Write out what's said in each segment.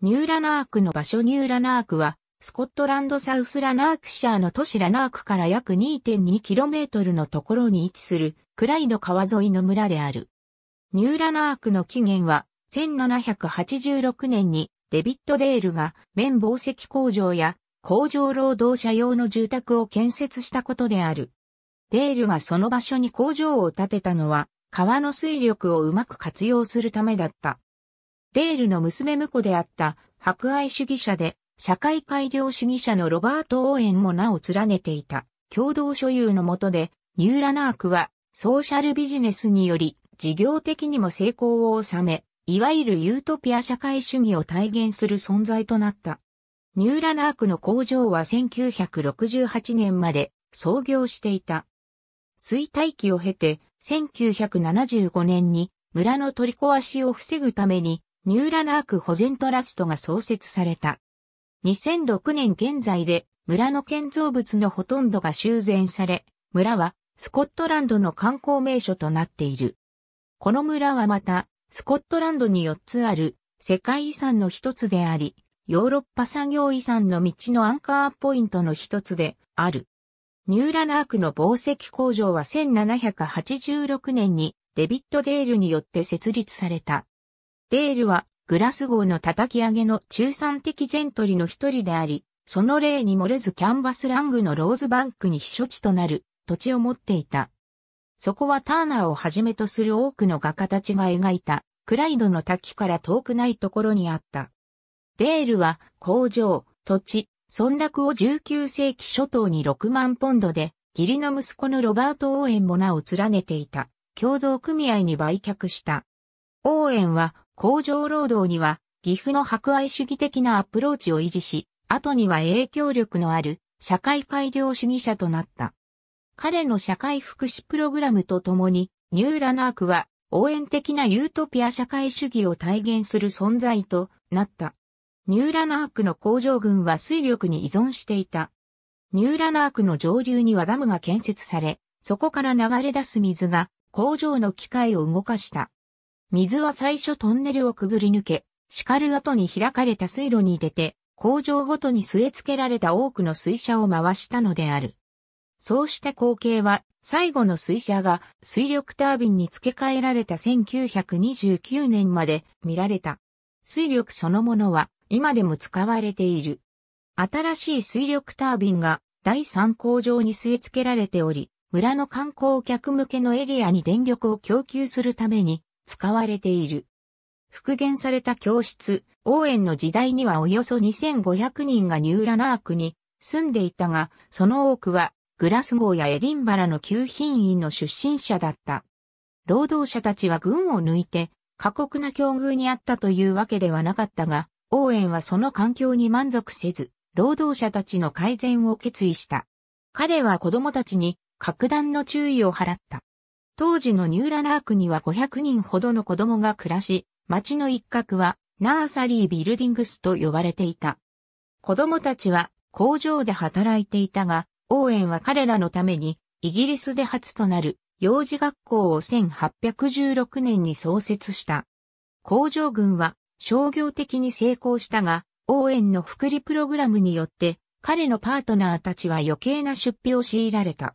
ニューラナークの場所ニューラナークは、スコットランドサウスラナークシャーの都市ラナークから約 2.2km のところに位置する、クライド川沿いの村である。ニューラナークの起源は、1786年にデビッド・デールが綿紡績工場や工場労働者用の住宅を建設したことである。デールがその場所に工場を建てたのは、川の水力をうまく活用するためだった。デールの娘婿であった博愛主義者で社会改良主義者のロバート・オーエンも名を連ねていた共同所有の下でニューラナークはソーシャルビジネスにより事業的にも成功を収め、いわゆるユートピア社会主義を体現する存在となった。ニューラナークの工場は1968年まで創業していた。衰退期を経て1975年に村の取り壊しを防ぐためにニューラナーク保全トラストが創設された。2006年現在で村の建造物のほとんどが修繕され、村はスコットランドの観光名所となっている。この村はまた、スコットランドに4つある世界遺産の一つであり、ヨーロッパ産業遺産の道のアンカーポイントの一つである。ニューラナークの紡績工場は1786年にデビット・デールによって設立された。デールは、グラス号の叩き上げの中産的ジェントリの一人であり、その例に漏れずキャンバスラングのローズバンクに避暑地となる土地を持っていた。そこはターナーをはじめとする多くの画家たちが描いたクライドの滝から遠くないところにあった。デールは工場、土地、村落を19世紀初頭に6万ポンドで義理の息子のロバート・オーエンも名を連ねていた共同組合に売却した。オーエンは工場労働には、岐阜の博愛主義的なアプローチを維持し、後には影響力のある社会改良主義者となった。彼の社会福祉プログラムとともに、ニューラナークは応援的なユートピア社会主義を体現する存在となった。ニューラナークの工場群は水力に依存していた。ニューラナークの上流にはダムが建設され、そこから流れ出す水が工場の機械を動かした。水は最初トンネルをくぐり抜け、叱る後に開かれた水路に出て、工場ごとに据え付けられた多くの水車を回したのである。そうした光景は、最後の水車が水力タービンに付け替えられた1929年まで見られた。水力そのものは今でも使われている。新しい水力タービンが第3工場に据え付けられており、村の観光客向けのエリアに電力を供給するために使われている。復元された教室、応援の時代にはおよそ2500人がニューラナークに住んでいたが、その多くはグラスゴーやエディンバラの旧品院の出身者だった。労働者たちは軍を抜いて過酷な境遇にあったというわけではなかったが、応援はその環境に満足せず、労働者たちの改善を決意した。彼は子供たちに格段の注意を払った。当時のニューラナークには500人ほどの子供が暮らし、町の一角はナーサリービルディングスと呼ばれていた。子供たちは工場で働いていたが、オーエンは彼らのためにイギリスで初となる幼児学校を1816年に創設した。工場群は商業的に成功したが、オーエンの福利プログラムによって彼のパートナーたちは余計な出費を強いられた。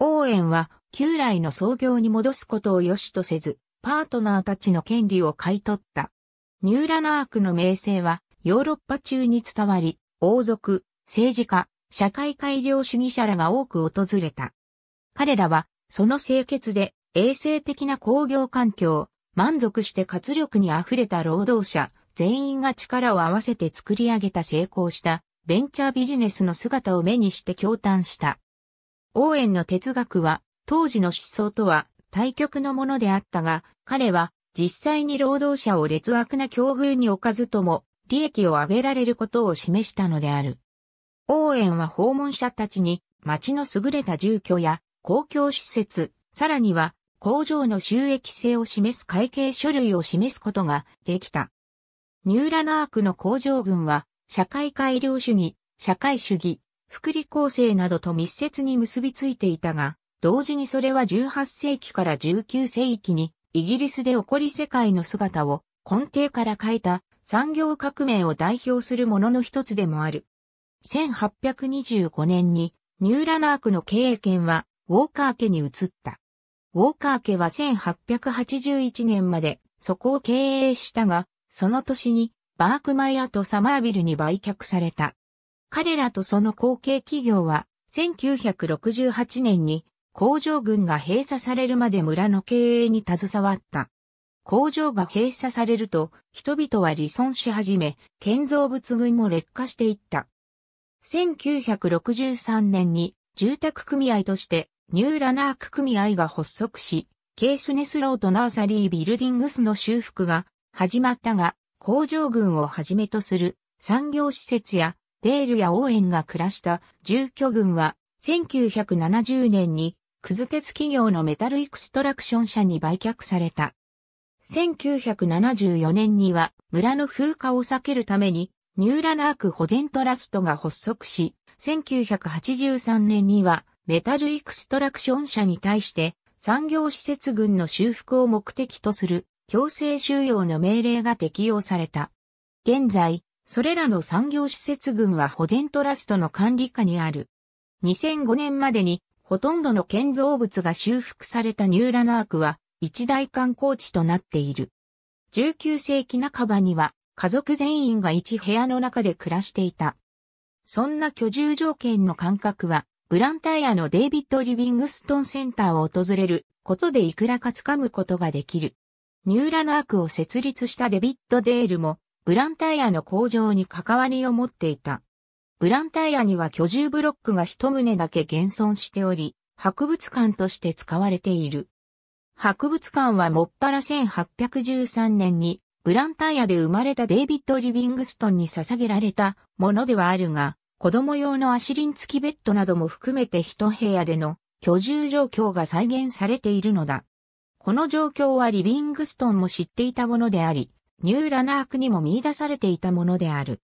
応援は旧来の創業に戻すことを良しとせず、パートナーたちの権利を買い取った。ニューラナークの名声はヨーロッパ中に伝わり、王族、政治家、社会改良主義者らが多く訪れた。彼らは、その清潔で衛生的な工業環境、満足して活力に溢れた労働者、全員が力を合わせて作り上げた成功したベンチャービジネスの姿を目にして驚嘆した。応援の哲学は当時の思想とは対極のものであったが、彼は実際に労働者を劣悪な境遇に置かずとも利益を上げられることを示したのである。応援は訪問者たちに町の優れた住居や公共施設、さらには工場の収益性を示す会計書類を示すことができた。ニューラナークの工場群は社会改良主義、社会主義、福利厚生などと密接に結びついていたが、同時にそれは18世紀から19世紀にイギリスで起こり世界の姿を根底から変えた産業革命を代表するものの一つでもある。1825年にニューラナークの経営権はウォーカー家に移った。ウォーカー家は1881年までそこを経営したが、その年にバークマイアとサマービルに売却された。彼らとその後継企業は、1968年に工場群が閉鎖されるまで村の経営に携わった。工場が閉鎖されると、人々は離村し始め、建造物群も劣化していった。1963年に住宅組合としてニューラナーク組合が発足し、ケースネスローとナーサリービルディングスの修復が始まったが、工場群をはじめとする産業施設やデールやオーエンが暮らした住居群は、1970年に、クズ鉄企業のメタルエクストラクション社に売却された。1974年には、村の風化を避けるために、ニューラナーク保全トラストが発足し、1983年には、メタルエクストラクション社に対して、産業施設群の修復を目的とする強制収容の命令が適用された。現在、それらの産業施設群は保全トラストの管理下にある。2005年までにほとんどの建造物が修復されたニューラナークは一大観光地となっている。19世紀半ばには家族全員が一部屋の中で暮らしていた。そんな居住条件の感覚は、ブランタイアのデイビッド・リビングストンセンターを訪れることでいくらかつかむことができる。ニューラナークを設立したデビッド・デールもブランタイアの工場に関わりを持っていた。ブランタイアには居住ブロックが一棟だけ現存しており、博物館として使われている。博物館はもっぱら1813年にブランタイアで生まれたデイビッド・リビングストンに捧げられたものではあるが、子供用のアシリン付きベッドなども含めて一部屋での居住状況が再現されているのだ。この状況はリビングストンも知っていたものであり、ニューラナークにも見出されていたものである。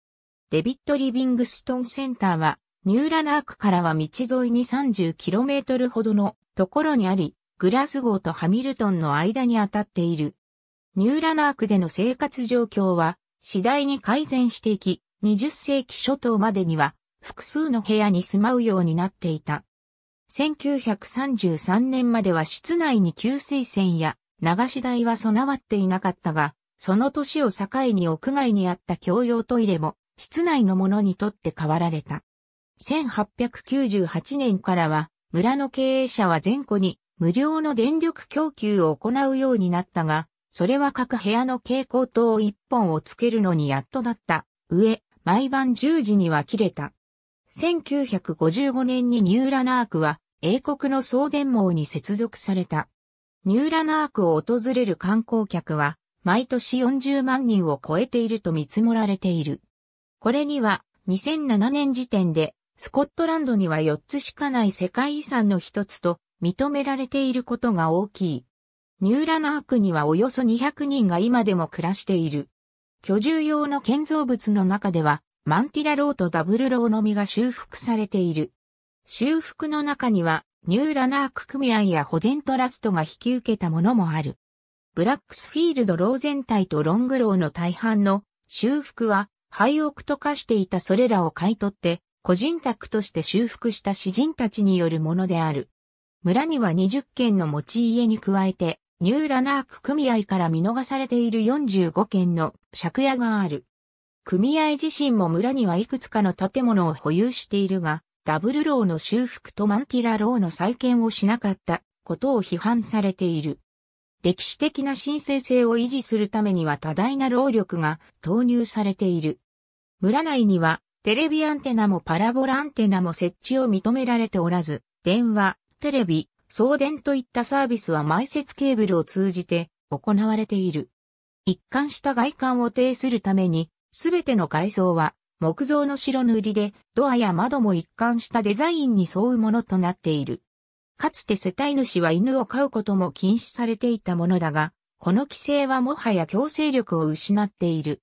デビット・リビングストンセンターは、ニューラナークからは道沿いに 30km ほどのところにあり、グラスゴーとハミルトンの間に当たっている。ニューラナークでの生活状況は、次第に改善していき、20世紀初頭までには、複数の部屋に住まうようになっていた。1933年までは室内に給水栓や流し台は備わっていなかったが、その年を境に屋外にあった共用トイレも、室内のものにとって変わられた。1898年からは、村の経営者は全戸に無料の電力供給を行うようになったが、それは各部屋の蛍光灯1本をつけるのにやっとだった。上、毎晩10時には切れた。1955年にニューラナークは英国の送電網に接続された。ニューラナークを訪れる観光客は毎年40万人を超えていると見積もられている。これには2007年時点でスコットランドには4つしかない世界遺産の一つと認められていることが大きい。ニューラナークにはおよそ200人が今でも暮らしている。居住用の建造物の中ではマンティラローとダブルローのみが修復されている。修復の中にはニューラナーク組合や保全トラストが引き受けたものもある。ブラックスフィールドロー全体とロングローの大半の修復は廃屋と化していたそれらを買い取って、個人宅として修復した詩人たちによるものである。村には20軒の持ち家に加えて、ニューラナーク組合から見逃されている45軒の借家がある。組合自身も村にはいくつかの建物を保有しているが、ダブルローの修復とマンティラローの再建をしなかったことを批判されている。歴史的な神聖性を維持するためには多大な労力が投入されている。村内にはテレビアンテナもパラボラアンテナも設置を認められておらず、電話、テレビ、送電といったサービスは埋設ケーブルを通じて行われている。一貫した外観を呈するために、すべての外装は木造の白塗りで、ドアや窓も一貫したデザインに沿うものとなっている。かつて世帯主は犬を飼うことも禁止されていたものだが、この規制はもはや強制力を失っている。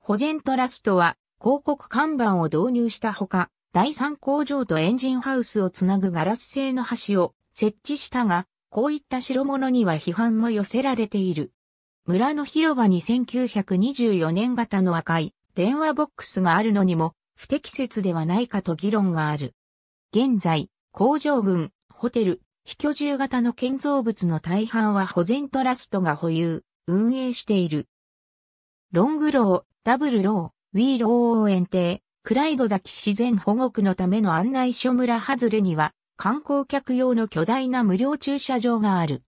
保全トラストは広告看板を導入したほか、第三工場とエンジンハウスをつなぐガラス製の橋を設置したが、こういった代物には批判も寄せられている。村の広場に1924年型の赤い電話ボックスがあるのにも不適切ではないかと議論がある。現在、工場群、ホテル、非居住型の建造物の大半は保全トラストが保有、運営している。ロングロー、ダブルロー、ウィーロー応援亭、クライド滝自然保護区のための案内所村外れには、観光客用の巨大な無料駐車場がある。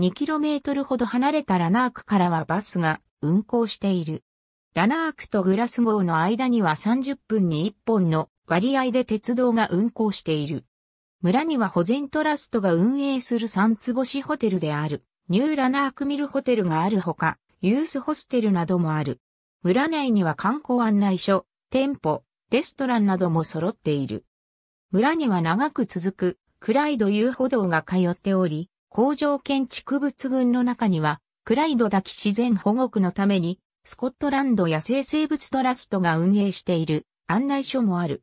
2km ほど離れたラナークからはバスが運行している。ラナークとグラスゴーの間には30分に1本の割合で鉄道が運行している。村には保全トラストが運営する三つ星ホテルである、ニューラナークミルホテルがあるほか、ユースホステルなどもある。村内には観光案内所、店舗、レストランなども揃っている。村には長く続く、クライド遊歩道が通っており、工場建築物群の中には、クライドだけ自然保護区のために、スコットランド野生生物トラストが運営している案内所もある。